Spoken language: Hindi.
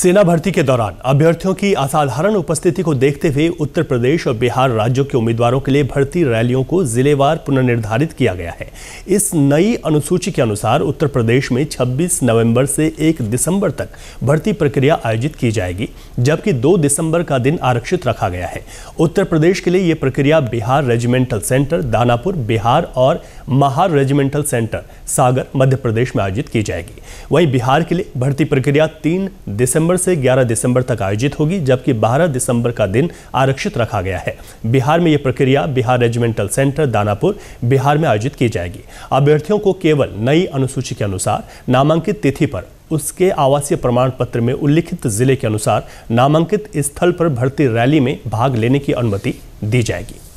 सेना भर्ती के दौरान अभ्यर्थियों की असाधारण उपस्थिति को देखते हुए उत्तर प्रदेश और बिहार राज्यों के उम्मीदवारों के लिए भर्ती रैलियों को जिलेवार पुनर्निर्धारित किया गया है इस नई अनुसूची के अनुसार उत्तर प्रदेश में 26 नवंबर से 1 दिसंबर तक भर्ती प्रक्रिया आयोजित की जाएगी जबकि 2 दिसंबर का दिन आरक्षित रखा गया है उत्तर प्रदेश के लिए ये प्रक्रिया बिहार रेजिमेंटल सेंटर दानापुर बिहार और महार रेजिमेंटल सेंटर सागर मध्य प्रदेश में आयोजित की जाएगी वहीं बिहार के लिए भर्ती प्रक्रिया तीन दिसंबर से ग्यारह दिसंबर तक आयोजित होगी जबकि बारह दिसंबर का दिन आरक्षित रखा गया है बिहार में ये प्रक्रिया बिहार रेजिमेंटल सेंटर दानापुर बिहार में आयोजित की जाएगी अभ्यर्थियों को केवल नई अनुसूची के अनुसार नामांकित तिथि पर उसके आवासीय प्रमाण पत्र में उल्लिखित जिले के अनुसार नामांकित स्थल पर भर्ती रैली में भाग लेने की अनुमति दी जाएगी